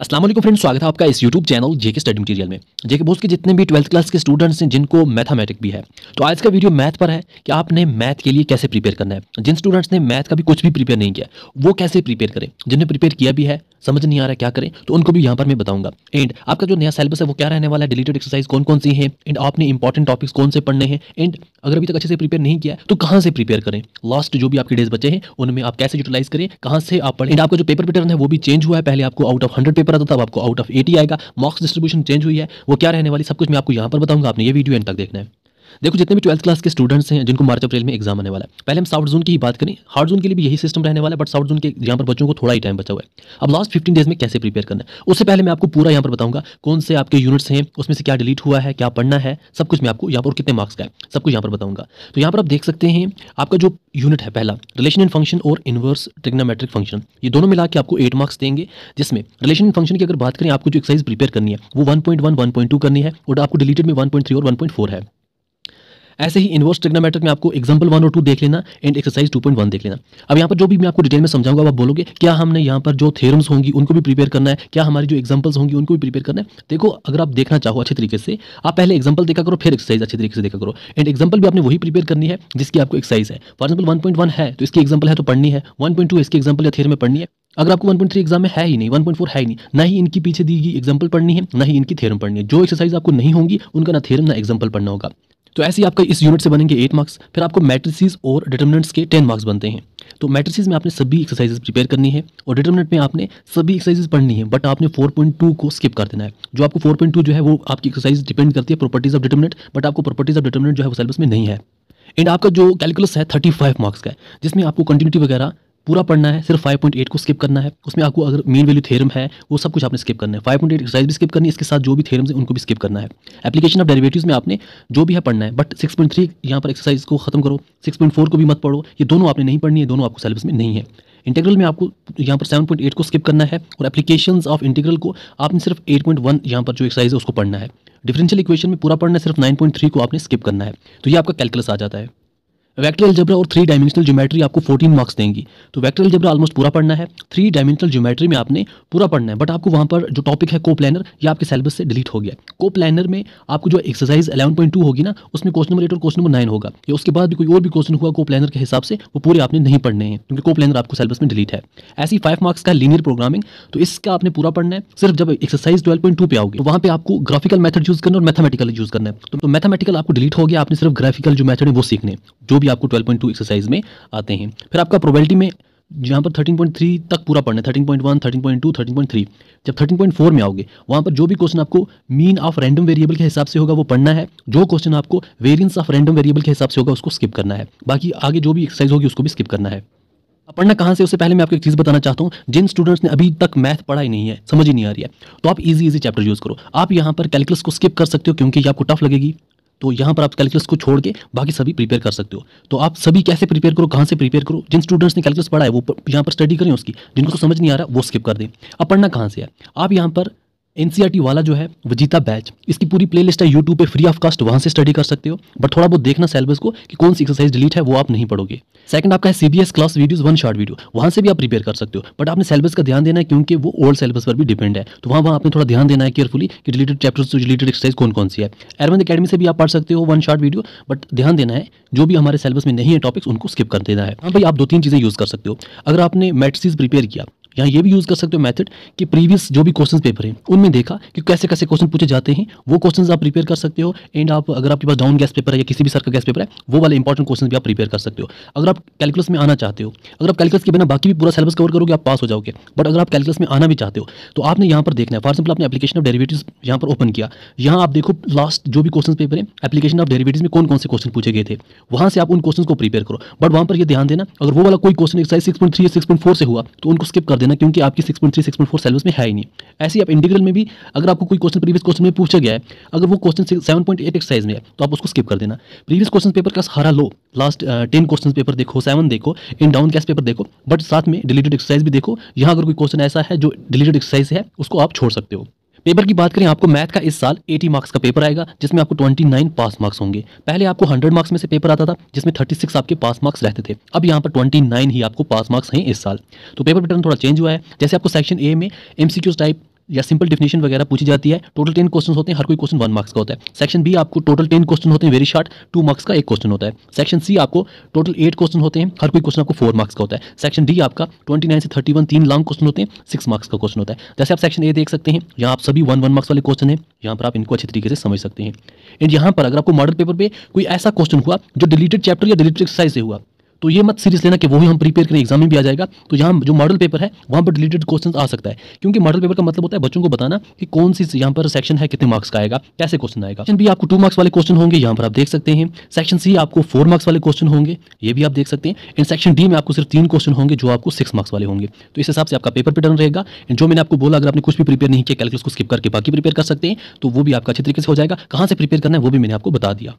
Aslam friends स्वागत है आपका इस YouTube channel JK study material में जेके बोस के जितने भी ट्वेल्थ क्लास के स्टूडेंट्स हैं जिनको मैथमेटिक भी है तो आज का वीडियो मैथ पर है कि आपने मैथ के लिए कैसे प्रिपेयर करना है जिन स्टूडेंट्स ने मैथ का भी कुछ भी प्रिपेयर नहीं किया वो कैसे प्रिपेयर करें जिन्हें प्रिपेयर किया भी है समझ नहीं आ रहा है क्या करें तो उनको भी यहाँ पर मैं बताऊंगा एंड आपका जो नया सिलेबस है वो क्या रहने वाला है डिलीटेड एक्सरसाइज कौन कौन सी है एंड आपने इंपॉर्टेंट टॉपिक्स कौन से पढ़ने हैं एंड अगर अभी तक अच्छे से प्रिपेयर नहीं किया तो कहां से प्रिपेयर करें लास्ट जो भी आपके डेज बचे हैं उनमें आप कैसे यूटिलाइज करें कहां से आप पढ़ें आपका जो पेपर पैटर्न है वो भी चेंज हुआ है पहले आपको आउट ऑफ हंड्रेड पेपर आता था आपको आउट ऑफ एटी आएगा मार्क्स डिस्ट्रीब्यूशन चेंज हुई है वो क्या रहने वाली सब कुछ मैं आपको यहाँ पर बताऊंगा आपने ये वीडियो एंड तक देखना है देखो जितने भी ट्वेल्थ क्लास के स्टूडेंट्स हैं जिनको मार्च अप्रैल में एग्जाम आने वाला है पहले हम साउथ जोन की ही बात करें हार्ड जोन के लिए भी यही सिस्टम रहने वाला है बट साउथ जोन के यहाँ पर बच्चों को थोड़ा ही टाइम बचा हुआ है अब लास्ट फिफ्टीन डेज में कैसे प्रिपेयर करना है उससे पहले मैं आपको पूरा यहाँ पर बताऊंगा कौन से आपके यूनिट्स हैं उसमें से क्या डिलीट हुआ है क्या पढ़ना है सब कुछ मैं आपको यहाँ पर कितने मार्क्स का है सब कुछ यहाँ पर बताऊंगा तो यहाँ पर आप देख सकते हैं आपका जो यूनिट है पहला रिलेशन एंड फंक्शन और इनवर्स ट्रिग्नोमेट्रिक फंक्शन ये दोनों मिला के आपको एट मार्क्स देंगे जिसमें रिलेशन एंड फंक्शन की अगर बात करें आपको जो एक्सरसाइज प्रिपेयर करनी है वो one point one one point two करनी है और आपको डिलीटेड में वन पॉइंट थ्री और वन पॉइंट फोर है ऐसे ही इन्वर्स ट्रिग्नोमेट्रिक में आपको एग्जाम्पल वन और टू देख लेना and exercise two point one देख लेना अब यहाँ पर जो भी मैं आपको डिटेल में समझाऊंगा आप बोलोगे क्या हमने यहाँ पर जो थेरम्स होंगी उनको भी प्रिपेयर करना है क्या हमारी जो एग्जाम्पल्स होंगी उनको भी प्रिपेयर करना है देखो अगर आप देखना चाहो अच्छे तरीके से आप पहले एग्जाम्पल देखा करो फिर एक्सरसाइज अच्छे तरीके से देखा करो एंड एग्जाम्पल भी आपने वही प्रिपेयर करनी है जिसकी आपको एक्सरसाइज है for example one point one है तो इसकी एग्जाम्पल है तो पढ़नी है वन पॉइंट टू इसकी एग्जाम्पल या थेर में पढ़नी है अगर आपको 1.3 एग्जाम में है ही नहीं 1.4 है ही नहीं ना ही इनकी पीछे दी गई एग्जाम्पल पढ़नी है ना ही इनकी थेरम पढ़नी है जो एक्सरसाइज आपको नहीं होंगी उनका ना थेरम ना एग्जाम्पल पढ़ना होगा तो ऐसे ही आपका इस यूनिट से बनेंगे एट मार्क्स फिर आपको मैट्रिसीज और डिटर्मिनेंट्स के टेन मार्क्स बनते हैं तो मैट्रिसीज में आपने सभी एक्सरसाइजेज प्रिपेयर करनी है और डिटर्मिनेंट में आपने सभी एक्सरसाइजेज पढ़नी है बट आपने 4.2 को स्किप कर देना है जो आपको 4.2 जो है वो आपकी एक्सरसाइज डिपेंड करती है प्रॉपर्टीज ऑफ डिटर्मिनेंट बट आपको प्रॉपर्टीज ऑफ डिटर्मिनेंट जो है वो सिलेबस में नहीं है एंड आपका जो कैलकुलस है थर्टी फाइव मार्क्स का है जिसमें आपको कंटिन्यूटी वगैरह पूरा पढ़ना है सिर्फ 5.8 को स्किप करना है उसमें आपको अगर मीन वैल्यू थेरम है वो सब कुछ आपने स्किप करना है 5.8 एक्सरसाइज भी स्किप करनी है इसके साथ जो भी थेरम्स हैं उनको भी स्किप करना है एप्लीकेशन ऑफ डेरिवेटिव्स में आपने जो भी है पढ़ना है बट 6.3 पॉइंट यहाँ पर एक्सरसाइज को खत्म करो 6.4 को भी मत पढ़ो ये दोनों आपने नहीं पढ़नी है दोनों आपको सिलेबस में नहीं है इंटीग्रल में आपको यहाँ पर 7.8 को स्किप करना है और एप्लीकेशन ऑफ इंटीग्रल को आपने सिर्फ 8.1 यहाँ पर जो एक्सरसाइज है उसको पढ़ना है डिफरेंशियल इक्वेशन में पूरा पढ़ना है सिर्फ 9.3 को आपने स्किप करना है तो ये आपका कैलकुलस आ जाता है वैक्टर अलजब्रा और थ्री डायमेंशनल ज्योमेट्री आपको 14 मार्क्स देंगी तो वैक्टर अलजब्रा ऑलमोस्ट पूरा पढ़ना है थ्री डायमेंशनल ज्योमेट्री में आपने पूरा पढ़ना है बट आपको वहाँ पर जो टॉपिक है को प्लानर यह आपके सिलेबस से डिलीट हो गया को प्लानर में आपको जो एक्सरसाइज 11.2 होगी ना उसमें क्वेश्चन नंबर एट और क्वेश्चन नंबर नाइन होगा या उसके बाद भी कोई और भी क्वेश्चन हुआ को प्लानर के हिसाब से वो पूरे आपने नहीं पढ़ने हैं क्योंकि को प्लानर आपको सिलेबस में डिलीट है ऐसी फाइव मार्क्स का लीनियर प्रोग्रामिंग तो इसका आपने पूरा पढ़ना है सिर्फ जब एक्सरसाइज ट्वेल्व पॉइंट टू पे आओगे तो वहाँ पे आपको ग्राफिकल मैथड यूज करना और मैथमेटिकल यूज करना है तो मैथमेटिकल तो आपको डिलीट हो गया आपने सिर्फ ग्राफिकल जो मैथड है वो सीखने जो भी आपको 12.2 एक्सरसाइज में आते हैं फिर आपका प्रोबेबिलिटी में जहाँ पर 13.3 तक पूरा पढ़ना है 13.1, 13.2, 13.3 जब 13.4 में आओगे वहाँ पर जो भी क्वेश्चन आपको मीन ऑफ रैंडम वेरिएबल के हिसाब से होगा वो पढ़ना है जो क्वेश्चन आपको वेरियंस ऑफ रैंडम वेरिएबल के हिसाब से होगा उसको स्किप करना है बाकी आगे जो भी एक्सरसाइज होगी उसको भी स्किप करना है अब पढ़ना कहाँ से उससे पहले मैं आपको एक चीज़ बताना चाहता हूँ जिन स्टूडेंट्स ने अभी तक मैथ पढ़ा ही नहीं है समझ ही नहीं आ रही है तो आप इजी इजी चैप्टर यूज़ करो आप यहाँ पर कैलकुलस को स्किप कर सकते हो क्योंकि ये आपको टफ लगेगी तो यहाँ पर आप कैलकुलस को छोड़ के बाकी सभी प्रिपेयर कर सकते हो तो आप सभी कैसे प्रिपेयर करो कहाँ से प्रिपेयर करो जिन स्टूडेंट्स ने कैलकुलस पढ़ा है वो यहाँ पर स्टडी करें उसकी जिनको समझ नहीं आ रहा वो स्किप कर दें अब पढ़ना कहाँ से है आप यहाँ पर एनसीईआरटी वाला जो है वजीता बैच इसकी पूरी प्लेलिस्ट है यूट्यूब पे फ्री ऑफ कास्ट वहाँ से स्टडी कर सकते हो बट थोड़ा बहुत देखना सेलेबस को कि कौन सी एक्सरसाइज डिलीट है वो आप नहीं पढ़ोगे सेकंड आपका है CBSE class videos one short video वहाँ से भी आप प्रिपेयर कर सकते हो बट आपने सेलेबस का ध्यान देना है क्योंकि वो ओल्ड सेलेबस पर भी डिपेंड है तो वहाँ वहाँ आपने थोड़ा ध्यान देना है केयरफुली कि रिलेटेड चैप्टर्स से रिलेटेड एक्सरसाइज कौन कौन सी है एरवन अकेडमी से भी आप पढ़ सकते हो वन शॉर्ट वीडियो बट ध्यान देना है जो भी हमारे सेलेबस में नहीं है टॉपिक्स उनको स्किप कर देना है हाँ भाई आप दो तीन चीज़ें यूज़ कर सकते हो अगर आपने मेट्रीज प्रिपेयर किया यहाँ ये भी यूज़ कर सकते हो मेथड कि प्रीवियस जो भी क्वेश्चन पेपर हैं उनमें देखा कि कैसे कैसे क्वेश्चन पूछे जाते हैं वो क्वेश्चन आप प्रिपेयर कर सकते हो एंड आप अगर आपके पास डाउन गैस पेपर है या किसी भी सर का गैस पेपर है वो वाले इंपॉर्टेंट क्वेश्चन भी आप प्रिपेयर कर सकते हो अगर आप कैलकुलस में आना चाहते हो अगर आप कैलकुलस के बिना बाकी भी पूरा सिलेबस कवर करोगे आप पास हो जाओगे बट अगर आप कैलकुलस में आना भी चाहते हो तो आपने यहाँ पर देखना है फॉर एग्जाम्पल आपने एप्लीकेशन ऑफ डेरिवेटिव यहाँ पर ओपन किया यहाँ आप देखो लास्ट जो भी क्वेश्चन पेपर है एप्लीकेशन ऑफ डेरिवेटिव में कौन कौन से क्वेश्चन पूछे गए थे वहाँ से आप उन क्वेश्चन को प्रिपेयर करो बट वहाँ पर यह ध्यान देना अगर वो वाला कोई question exercise six point three six point four से हुआ तो उनको स्किप कर देना क्योंकि आपकी 6.3 6.4 सिलेबस में है ही नहीं ऐसे ही आप इंटीग्रल में भी अगर आपको कोई क्वेश्चन प्रीवियस क्वेश्चन में पूछा गया है अगर वो question seven point eight exercise में है तो आप उसको स्किप कर देना प्रीवियस क्वेश्चन पेपर का सहारा लो लास्ट टेन क्वेश्चन पेपर देखो सेवन देखो इन डाउन कैस पेपर देखो बट साथ में डिलीटेड एक्सरसाइज भी देखो यहाँ अगर कोई क्वेश्चन ऐसा है जो डिलीटेड एक्सरसाइज है उसको आप छोड़ सकते हो पेपर की बात करें आपको मैथ का इस साल 80 मार्क्स का पेपर आएगा जिसमें आपको 29 पास मार्क्स होंगे पहले आपको 100 मार्क्स में से पेपर आता था जिसमें 36 आपके पास मार्क्स रहते थे अब यहाँ पर 29 ही आपको पास मार्क्स हैं इस साल तो पेपर पैटर्न थोड़ा चेंज हुआ है जैसे आपको सेक्शन ए में एमसीक्यूज टाइप या सिंपल डिफिनेशन वगैरह पूछी जाती है टोटल टेन क्वेश्चन होते हैं हर कोई क्वेश्चन वन मार्क्स का होता है सेक्शन बी आपको टोटल टेन क्वेश्चन होते हैं वेरी शार्ट टू मार्क्स का एक क्वेश्चन होता है सेक्शन सी आपको टोटल एट क्वेश्चन होते हैं हर कोई क्वेश्चन आपको फोर मार्क्स का होता है सेक्शन डी आपका ट्वेंटी नाइन से थर्टी वन तीन लॉन्ग क्वेश्चन होते हैं सिक्स मार्क्स का क्वेश्चन होता है जैसे आप सेक्शन ए देख सकते हैं यहाँ आप सभी वन वन मार्क्स वाले क्वेश्चन है यहाँ पर आप इनको अच्छे तरीके से समझ सकते हैं एंड यहाँ पर अगर आपको मॉडल पेपर पर कोई ऐसा क्वेश्चन हुआ जो डिलीटेड चैप्टर या डिलीटेड एक्सरसाइज से हुआ तो ये मत सीरियस लेना कि वही हम प्रिपेयर करें एग्जाम में भी आ जाएगा तो यहाँ जो मॉडल पेपर है वहाँ पर रिलेटेड क्वेश्चन आ सकता है क्योंकि मॉडल पेपर का मतलब होता है बच्चों को बताना कि कौन सी यहाँ पर सेक्शन है कितने मार्क्स का आएगा कैसे क्वेश्चन आएगा सेक्शन भी आपको टू मार्क्स वाले क्वेश्चन होंगे यहाँ पर आप देख सकते हैं सेक्शन सी आपको फोर मार्क्स वाले क्वेश्चन होंगे ये भी आप देख सकते हैं एंड सेक्शन डी में आपको सिर्फ तीन क्वेश्चन होंगे जो आपको सिक्स मार्क्स वाले होंगे तो इस हिसाब से आपका पेपर पेटर्न रहेगा एंड जो मैंने आपको बोला अगर आपने कुछ भी प्रिपेयर नहीं किया कैलकुलस को स्किप करके बाकी प्रिपेयर कर सकते हैं तो वो भी आपका अच्छे तरीके से हो जाएगा कहाँ से प्रिपेयर करना है वो भी मैंने आपको बता दिया